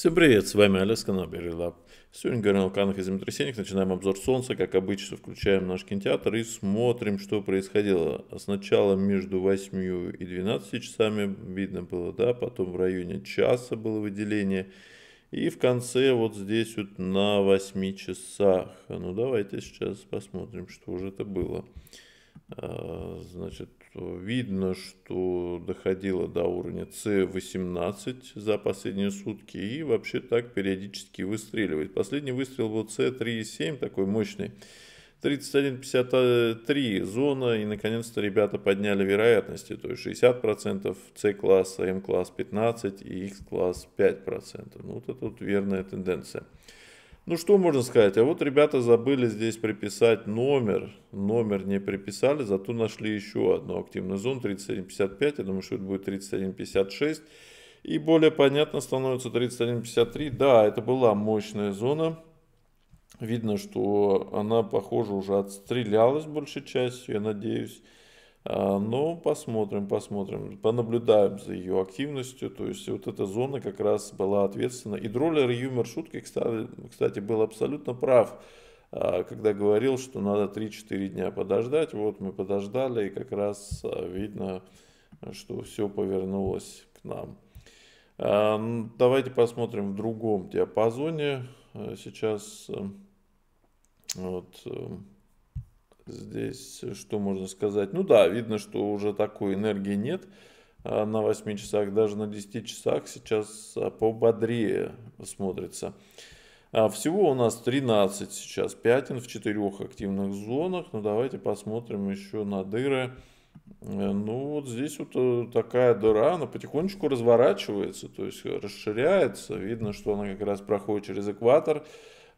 Всем привет, с вами Олег, канал Берри Лаб. Сегодня говорим о вулканах и землетрясениях, начинаем обзор Солнца, как обычно, включаем наш кинотеатр и смотрим, что происходило. Сначала между 8 и 12 часами видно было, да, потом в районе часа было выделение, и в конце вот здесь вот на 8 часах. Ну давайте сейчас посмотрим, что же это было. А, значит, что видно, что доходило до уровня С18 за последние сутки и вообще так периодически выстреливает. Последний выстрел был С3,7, такой мощный. 31-53 зона, и наконец-то ребята подняли вероятности, то есть 60% С-класса, М-класс 15 и X класс 5%. Ну, вот это вот верная тенденция. Ну что можно сказать? А вот ребята забыли здесь приписать номер. Номер не приписали, зато нашли еще одну активную зону 3155. Я думаю, что это будет 3156. И более понятно становится 3153. Да, это была мощная зона. Видно, что она, похоже, уже отстрелялась большей частью, я надеюсь. А, Но ну, посмотрим, посмотрим, понаблюдаем за ее активностью. То есть вот эта зона как раз была ответственна. И Дроллер Юмер шутки, кстати, был абсолютно прав, а, когда говорил, что надо 3-4 дня подождать. Вот мы подождали, и как раз а, видно, что все повернулось к нам. Давайте посмотрим в другом диапазоне. Э, сейчас э, вот, э, Здесь э, что можно сказать? Ну да, видно, что уже такой энергии нет а на 8 часах, даже на 10 часах сейчас а, пободрее смотрится. А всего у нас 13 сейчас пятен в четырех активных зонах. Ну давайте посмотрим еще на дыры. Э, ну вот здесь вот э, такая дыра, она потихонечку разворачивается, то есть расширяется. Видно, что она как раз проходит через экватор.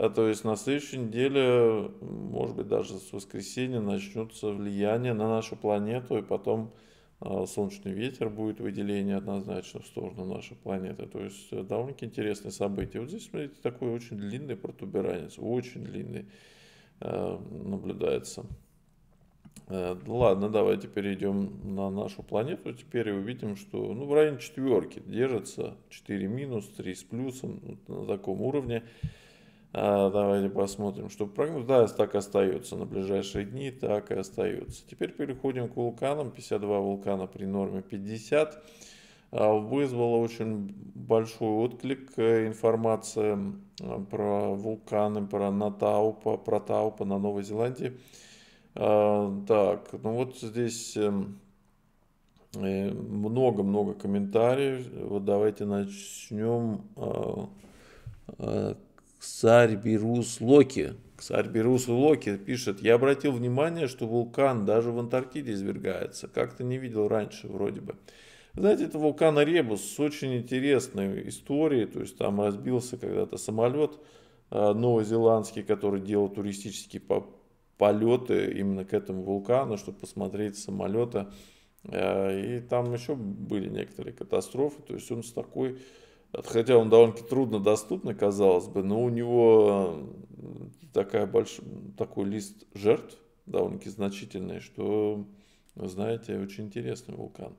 А, то есть на следующей неделе, может быть, даже с воскресенья начнется влияние на нашу планету, и потом а, солнечный ветер будет выделение однозначно в сторону нашей планеты. То есть э, довольно-таки интересные события. Вот здесь, смотрите, такой очень длинный протуберанец, очень длинный э, наблюдается. Э, ладно, давайте перейдем на нашу планету. Теперь увидим, что ну, в районе четверки держится 4 минус, 3 с плюсом вот на таком уровне. А, давайте посмотрим, что прогноз. Да, так остается на ближайшие дни, так и остается. Теперь переходим к вулканам. 52 вулкана при норме 50. А, вызвала очень большой отклик э, информация про вулканы, про Натаупа, про Таупа на Новой Зеландии. А, так, ну вот здесь эм, э, много-много комментариев. Вот давайте начнем э, Ксарь Берус Локи. Ксарь Берус Локи пишет, я обратил внимание, что вулкан даже в Антарктиде извергается. Как-то не видел раньше вроде бы. Знаете, это вулкан Ребус с очень интересной историей. То есть там разбился когда-то самолет э, новозеландский, который делал туристические полеты именно к этому вулкану, чтобы посмотреть самолета. Э, и там еще были некоторые катастрофы. То есть он с такой хотя он довольно-таки трудно доступный, казалось бы, но у него э, такая больш... такой лист жертв довольно-таки значительный, что, знаете, очень интересный вулкан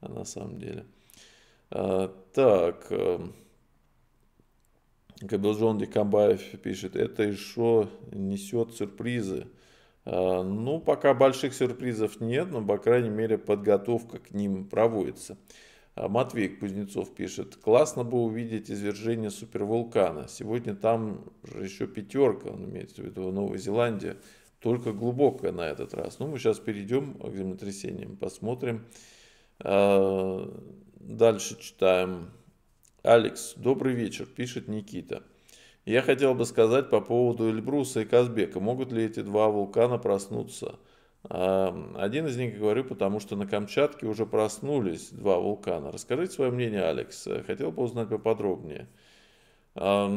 а на самом деле. А, так, э, Кабелжон Декамбаев пишет, это еще несет сюрпризы. А, ну, пока больших сюрпризов нет, но, по крайней мере, подготовка к ним проводится. А Матвей Кузнецов пишет, классно бы увидеть извержение супервулкана. Сегодня там же еще пятерка, он имеет в виду Новая Зеландия, только глубокая на этот раз. Ну, мы сейчас перейдем к землетрясениям, посмотрим. А, дальше читаем. Алекс, добрый вечер, пишет Никита. Я хотел бы сказать по поводу Эльбруса и Казбека. Могут ли эти два вулкана проснуться? Один из них говорю, потому что на Камчатке уже проснулись два вулкана. Расскажите свое мнение, Алекс. Хотел бы узнать поподробнее. По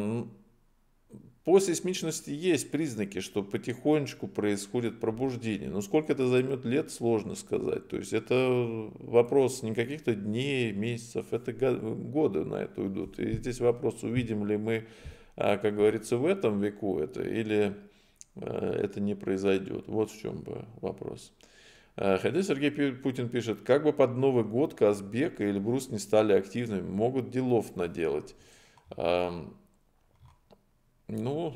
сейсмичности есть признаки, что потихонечку происходит пробуждение. Но сколько это займет лет, сложно сказать. То есть это вопрос не каких-то дней, месяцев, это годы на это уйдут. И здесь вопрос, увидим ли мы, а, как говорится, в этом веку это или Э, это не произойдет. Вот в чем бы вопрос. Э, хотя Сергей Путин пишет, как бы под Новый год Казбек или Брус не стали активными, могут делов наделать. Эм, ну,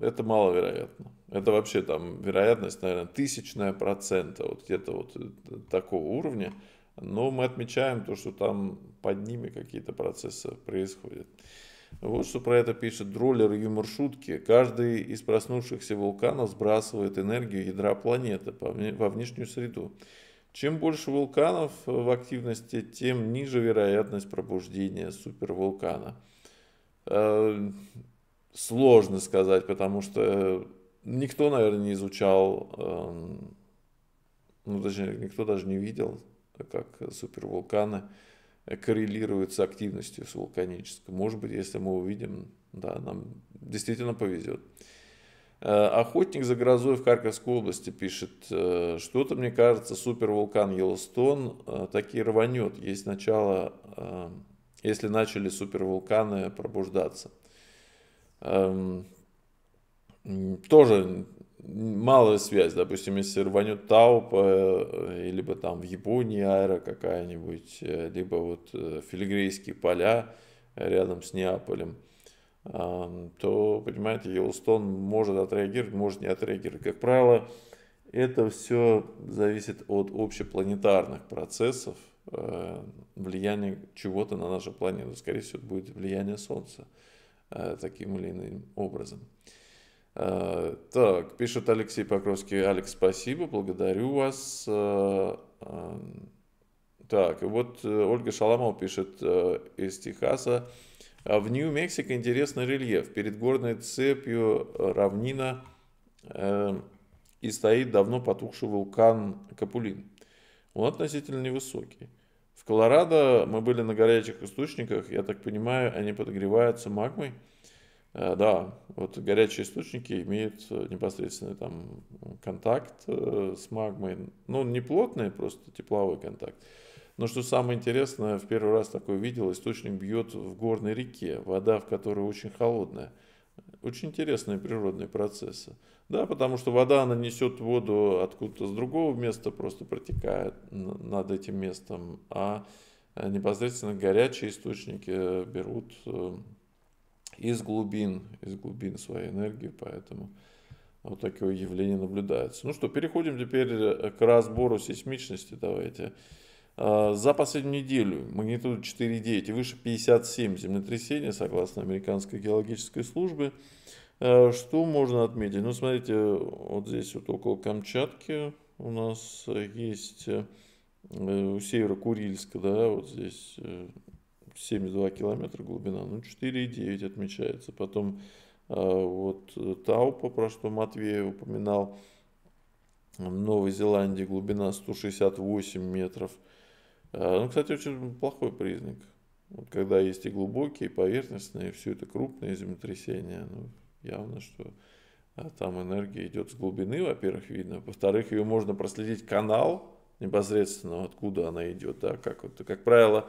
это маловероятно. Это вообще там вероятность, наверное, тысячная процента, вот где-то вот э, такого уровня. Но мы отмечаем то, что там под ними какие-то процессы происходят. Вот что про это пишет Дроллер юмор шутки. Каждый из проснувшихся вулканов сбрасывает энергию ядра планеты во внешнюю среду. Чем больше вулканов в активности, тем ниже вероятность пробуждения супервулкана. Э, сложно сказать, потому что никто, наверное, не изучал, эм, ну точнее, никто даже не видел, как супервулканы коррелирует с активностью с вулканической. Может быть, если мы увидим, да, нам действительно повезет. Э, охотник за грозой в Харьковской области пишет, э, что-то, мне кажется, супервулкан Йеллоустон э, таки рванет, есть начало, если начали супервулканы пробуждаться. Эм, тоже малая связь, допустим, если рванет Тауп, э, либо там в Японии аэро какая-нибудь, э, либо вот э, филигрейские поля рядом с Неаполем, то, понимаете, Йеллстон может отреагировать, может не отреагировать. Как правило, это все зависит от общепланетарных процессов, влияния чего-то на нашу планету. Скорее всего, будет влияние Солнца таким или иным образом. Э, так, пишет Алексей Покровский. Алекс, спасибо, благодарю вас. Э, эм, так, вот э, Ольга Шаламова пишет из Техаса. А в Нью-Мексико интересный рельеф. Перед горной цепью равнина эм, и стоит давно потухший вулкан Капулин. Он относительно невысокий. В Колорадо мы были на горячих источниках, я так понимаю, они подогреваются магмой. Э, да, вот горячие источники имеют э, непосредственный там контакт э, с магмой. Ну, не плотный, просто тепловой контакт. Но что самое интересное, в первый раз такое видел, источник бьет в горной реке, вода в которой очень холодная. Очень интересные природные процессы. Да, потому что вода, она несет воду откуда-то с другого места, просто протекает над этим местом, а непосредственно горячие источники берут из глубин, из глубин своей энергии, поэтому вот такое явление наблюдается. Ну что, переходим теперь э, к разбору сейсмичности, давайте. А, за последнюю неделю магнитуду 4,9 и выше 57 землетрясений, согласно Американской геологической службе. Э, что можно отметить? Ну, смотрите, вот здесь вот около Камчатки у нас есть э, у Севера Курильска, да, вот здесь 72 километра глубина, ну 4,9 отмечается. Потом а, вот э, Таупа, про что Матвей упоминал, в Новой Зеландии глубина 168 метров. А, ну, кстати, очень плохой признак. Вот когда есть и глубокие, и поверхностные, и все это крупные землетрясения, ну, явно, что а, там энергия идет с глубины, во-первых, видно. Во-вторых, ее можно проследить канал, непосредственно, откуда она идет, да, как вот, как правило,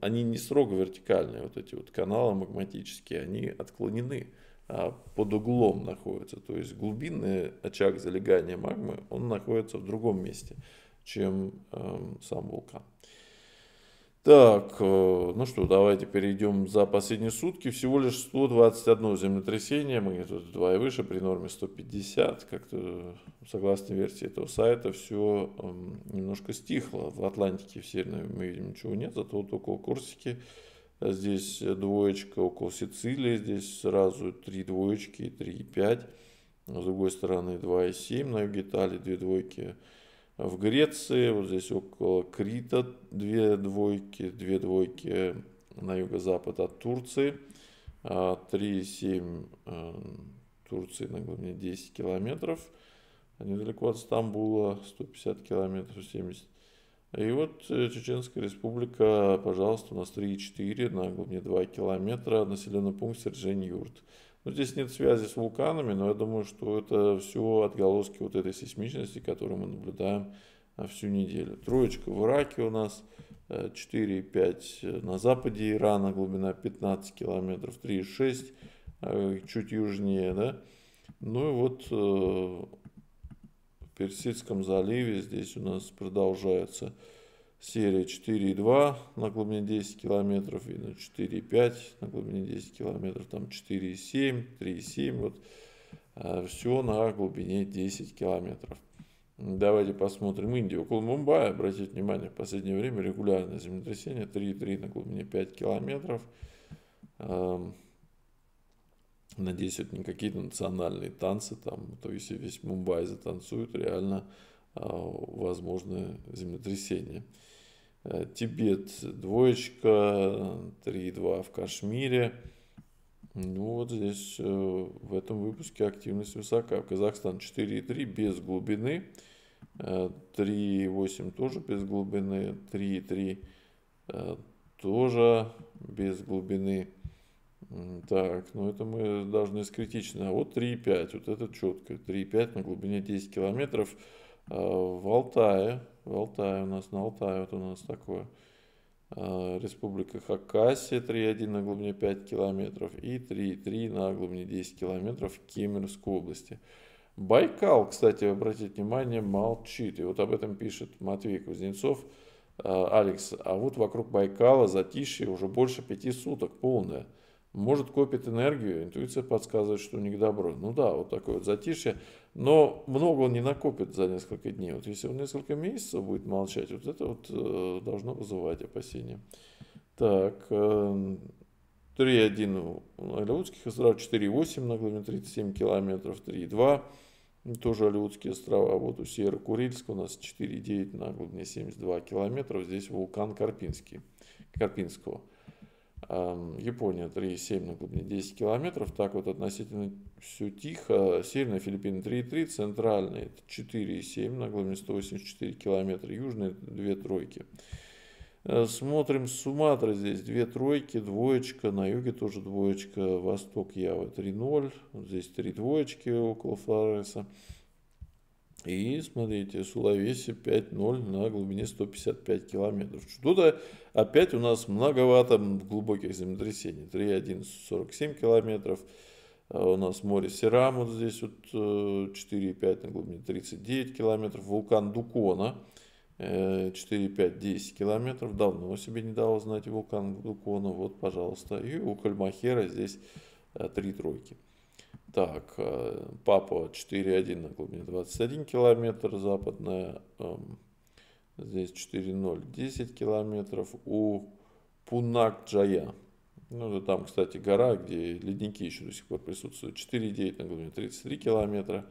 они не строго вертикальные, вот эти вот каналы магматические, они отклонены а, под углом находятся, то есть глубинный очаг залегания магмы, он находится в другом месте, чем сам вулкан. Так, э, ну что, давайте перейдем за последние сутки. Всего лишь 121 землетрясение, мы тут два и выше, при норме 150. Как-то, согласно версии этого сайта, все эм, немножко стихло. В Атлантике, в Северной мы видим ничего нет, зато вот около Корсики здесь двоечка, около Сицилии здесь сразу три двоечки, и три пять. С другой стороны 2,7, на юге Италии две двойки, в Греции, вот здесь около Крита две двойки, две двойки э, на юго-запад от Турции, 3,7 а, э, Турции на глубине 10 километров, недалеко от Стамбула 150 километров, 70. И вот э, Чеченская республика, пожалуйста, у нас 3,4 на глубине 2 километра, населенный пункт Сержень-Юрт. Но ну, здесь нет связи с вулканами, но я думаю, что это все отголоски вот этой сейсмичности, которую мы наблюдаем а, всю неделю. Троечка в Ираке у нас, 4,5 э, э, на западе Ирана, глубина 15 километров, 3,6 э, чуть южнее, да. Ну и вот в Персидском заливе здесь у нас продолжается серия 4,2 на глубине 10 километров, и на 4,5 на глубине 10 километров, там 4,7, 3,7, вот а, все на глубине 10 километров. Давайте посмотрим Индию. Около Мумбаи, обратите внимание, в последнее время регулярное землетрясение 3,3 на глубине 5 километров. Надеюсь, это не какие-то национальные танцы, там, то есть весь Мумбай затанцует, реально а, возможны землетрясения. Э, Тибет двоечка, 3,2 в Кашмире. Ну вот здесь э, в этом выпуске активность высока. В Казахстан 4,3 без глубины. 3,8 э, тоже без глубины. 3,3 тоже без глубины. Так, ну это мы должны с критично. А вот 3,5, вот это четко. 3,5 на глубине 10 километров. Э, в Алтае, в Алтае у нас, на Алтае вот у нас такое, э, Республика Хакасия 3,1 на глубине 5 километров и 3,3 на глубине 10 километров в Кемеровской области. Байкал, кстати, обратите внимание, молчит. И вот об этом пишет Матвей Кузнецов. Э, Алекс, а вот вокруг Байкала затишье уже больше пяти суток полное может, копит энергию, интуиция подсказывает, что у них добро. Ну да, вот такое вот затишье. Но много он не накопит за несколько дней. Вот если он несколько месяцев будет молчать, вот это вот э, должно вызывать опасения. Так, э, 3,1 у Алиутских остров, 4,8 на глубине 37 километров, 3,2 тоже Алиутские острова. Вот у Северо-Курильска у нас 4,9 на глубине 72 километров. Здесь вулкан Карпинский, Карпинского. Эм, Япония 3,7 на глубине 10 километров. Так вот относительно все тихо. Северные Филиппины 3,3, центральные 4,7 на глубине 184 километра, южные 2 тройки. Э, смотрим Суматра здесь, две тройки, двоечка, на юге тоже двоечка, восток Ява 3-0, здесь три двоечки около Флореса. И смотрите, Сулавеси 5.0 на глубине 155 километров. Что-то опять у нас многовато глубоких землетрясений. 3.1 47 километров. А у нас море Сирам вот здесь вот 4.5 э, на глубине 39 километров. Вулкан Дукона 4.5 э, 10 километров. Давно себе не дало знать вулкан Дукона. Вот, пожалуйста. И у Кальмахера здесь э, три тройки. Так, э, Папа 4.1 на глубине 21 километр, западная эм, здесь 4.0, 10 километров у Пунак-Джая. Ну, это там, кстати, гора, где ледники еще до сих пор присутствуют. 4,9 на глубине 33 километра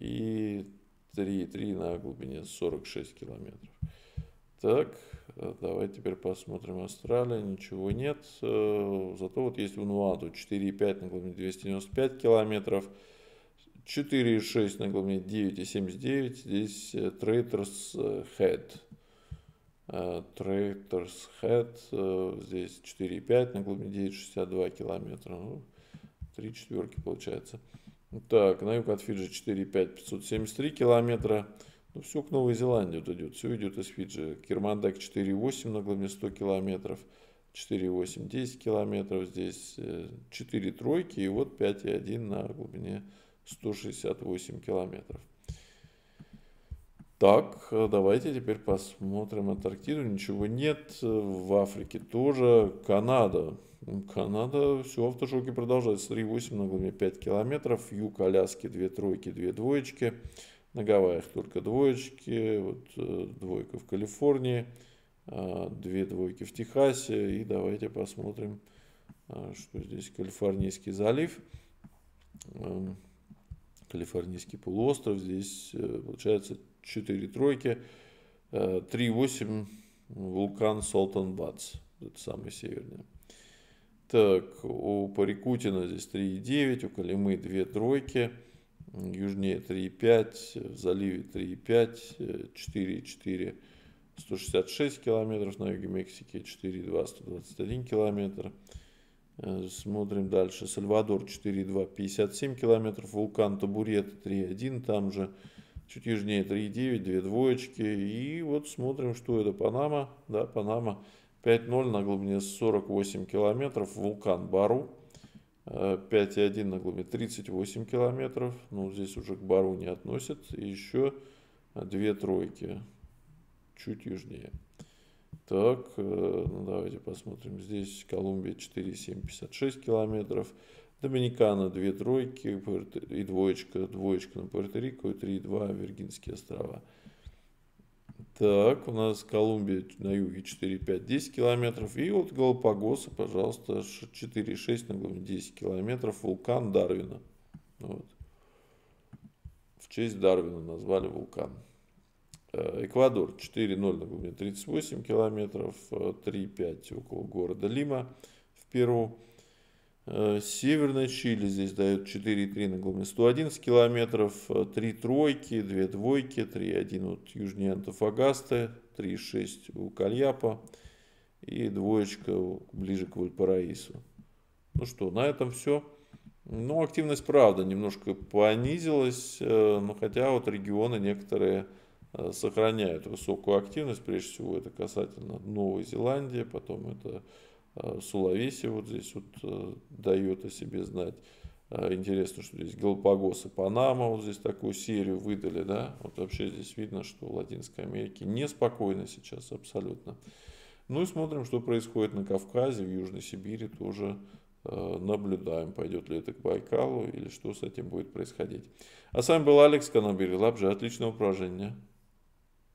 и 3,3 на глубине 46 километров. Так, э, давай теперь посмотрим Австралия, ничего нет. Э, зато вот есть Унуату 4,5 на глубине 295 километров. 4,6 на глубине 9,79. Здесь э, Traders Head. Traders Head. Здесь 4,5 на глубине 9,62 километра. Ну, три четверки получается. Так, на юг от Фиджи 4,5 573 километра. Ну, все к Новой Зеландии вот идет, все идет из Фиджи. Кирмандак 4,8 на глубине 100 километров, 4,8 10 километров, здесь 4 э, тройки и вот 5,1 на глубине 168 километров. Так, э, давайте теперь посмотрим Антарктиду. Ничего нет. В Африке тоже. Канада. Канада, все, автошоки продолжаются. 3,8 на глубине 5 километров. Юг Аляски 2 тройки, 2 двоечки. На Гавайях только двоечки, вот э, двойка в Калифорнии, а, две двойки в Техасе. И давайте посмотрим, а, что здесь Калифорнийский залив. Эм, Калифорнийский полуостров. Здесь э, получается 4 тройки. 3,8 э, вулкан Солтан Батс, Это самый северный. Так, у Парикутина здесь 3,9, у Калимы 2 тройки южнее 3,5, в заливе 3,5, 4,4, 166 километров, на юге Мексики 4,2, 121 километр. Э, смотрим дальше. Сальвадор 4,2, 57 километров. Вулкан Табурет 3,1, там же чуть южнее 3,9, две двоечки. И вот смотрим, что это Панама. Да, Панама 5,0 на глубине 48 километров. Вулкан Бару 5,1 э, на глубине 38 километров. Ну, здесь уже к бару не относят. И еще э, две тройки чуть южнее. Так, э, ну, давайте посмотрим. Здесь Колумбия 4,756 километров. Доминикана две тройки и двоечка, двоечка на Пуэрто-Рико и 3,2 Виргинские острова. Так, у нас Колумбия на юге 4,5, 10 километров. И вот Галапагоса, пожалуйста, 4,6 на глубине 10 километров. Вулкан Дарвина. Вот. В честь Дарвина назвали вулкан. Э, Эквадор 4,0 на глубине 38 километров, 3,5 э, около города Лима в Перу. Э, Северная Чили здесь дает 4,3 на глубине 111 километров, 3 э, тройки, 2 двойки, 3,1 вот южнее Антофагасты, 3,6 у Кальяпа и двоечка ближе к Вальпараису. Ну что, на этом все. Ну, активность, правда, немножко понизилась, э, но хотя вот регионы некоторые сохраняют высокую активность, прежде всего это касательно Новой Зеландии, потом это Э, Сулависи вот здесь вот э, дает о себе знать. Э, интересно, что здесь Галапагос и Панама вот здесь такую серию выдали, да. Вот вообще здесь видно, что в Латинской Америке неспокойно сейчас абсолютно. Ну и смотрим, что происходит на Кавказе, в Южной Сибири тоже наблюдаем, пойдет ли это к Байкалу или что с этим будет происходить. А с вами был Алекс Канабирилабжи. Отличного упражнения.